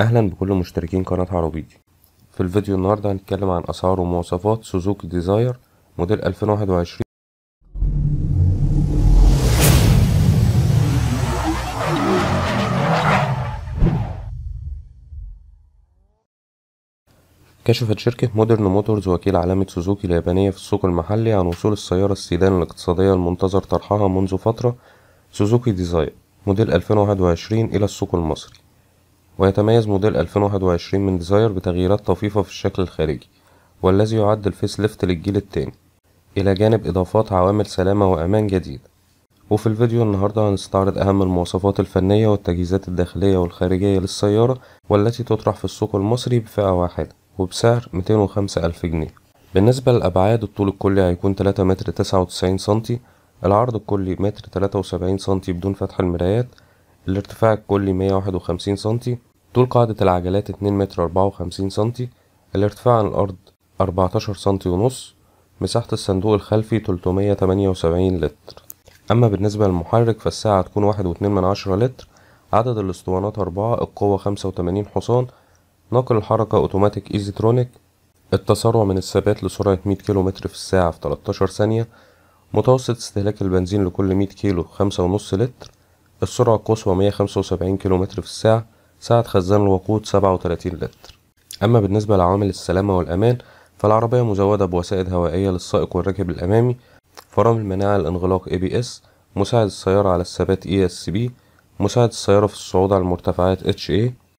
اهلا بكل مشتركين قناة عربيتي في الفيديو النهاردة هنتكلم عن اسعار ومواصفات سوزوكي ديزاير موديل 2021 كشفت شركة مودرن موتورز وكيل علامة سوزوكي اليابانية في السوق المحلي عن وصول السيارة السيدان الاقتصادية المنتظر طرحها منذ فترة سوزوكي ديزاير موديل 2021 إلى السوق المصري ويتميز موديل 2021 من ديزاير بتغييرات طفيفة في الشكل الخارجي والذي يعد الفيس ليفت للجيل التاني إلى جانب إضافات عوامل سلامة وأمان جديدة وفي الفيديو النهاردة هنستعرض أهم المواصفات الفنية والتجهيزات الداخلية والخارجية للسيارة والتي تطرح في السوق المصري بفئة واحدة وبسعر 205 ألف جنيه بالنسبة للأبعاد الطول الكلي هيكون 3 متر 99 سنتي العرض الكلي متر 73 سنتي بدون فتح المرايات الارتفاع الكلي 151 سنتي طول قاعدة العجلات 2 متر 54 سنتي الارتفاع عن الأرض 14 سنتي ونص مساحة الصندوق الخلفي 378 لتر أما بالنسبة للمحرك فالساعة تكون 1.2 من عشرة لتر عدد الاسطوانات أربعة القوة 85 حصان ناقل الحركة أوتوماتيك إيزيترونيك التسارع من الثبات لسرعة 100 كيلو متر في الساعة في 13 ثانية متوسط استهلاك البنزين لكل 100 كيلو 5.5 لتر السرعة القصوى 175 كم في الساعة سعة خزان الوقود 37 لتر أما بالنسبة لعوامل السلامة والأمان فالعربية مزودة بوسائد هوائية للسائق والراكب الأمامي فرامل مناعة الانغلاق ABS مساعد السيارة على الثبات ESCB مساعد السيارة في الصعود على المرتفعات HA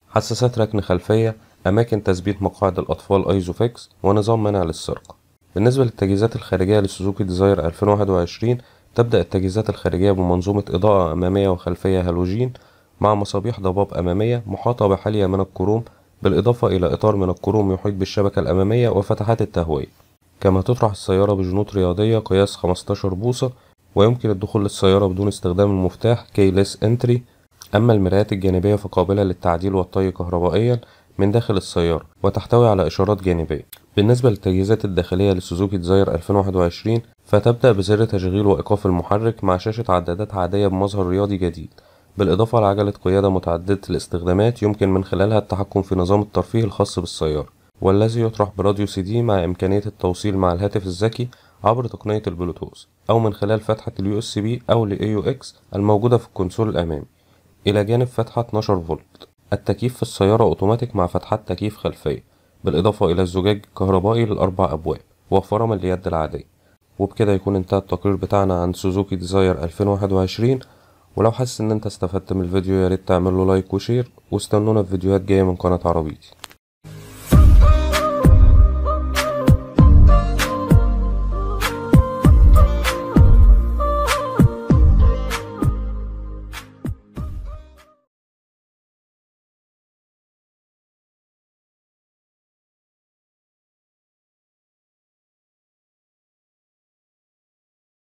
حساسات ركن خلفية أماكن تثبيت مقاعد الأطفال أيزوفيكس ونظام منع للسرقة بالنسبة للتجهيزات الخارجية لسوزوكي ديزاير 2021 تبدأ التجهيزات الخارجية بمنظومة إضاءة أمامية وخلفية هالوجين مع مصابيح ضباب أمامية محاطة بحالية من الكروم بالإضافة إلى إطار من الكروم يحيط بالشبكة الأمامية وفتحات التهوية كما تطرح السيارة بجنوط رياضية قياس 15 بوصة ويمكن الدخول للسيارة بدون استخدام المفتاح كيليس انتري أما المرايات الجانبية فقابلة للتعديل والطي كهربائيا من داخل السيارة وتحتوي على إشارات جانبية بالنسبة للتجهيزات الداخلية لسوزوكي ديزاير 2021 فتبدأ بزر تشغيل وإيقاف المحرك مع شاشة عدادات عادية بمظهر رياضي جديد بالإضافة لعجلة قيادة متعددة الاستخدامات يمكن من خلالها التحكم في نظام الترفيه الخاص بالسيارة والذي يطرح براديو سي دي مع إمكانية التوصيل مع الهاتف الذكي عبر تقنية البلوتوث أو من خلال فتحة الـ USB أو الـ AUX الموجودة في الكونسول الأمامي إلى جانب فتحة 12 فولت التكييف في السيارة أوتوماتيك مع فتحات تكييف خلفية بالإضافة إلى الزجاج الكهربائي للأربع أبواب وفر من اليد العادية وبكده يكون انتهى التقرير بتاعنا عن سوزوكي ديزاير 2021 ولو حاسس ان انت استفدت من الفيديو ياريت تعمله لايك وشير واستنونا في فيديوهات جاية من قناة عربيتي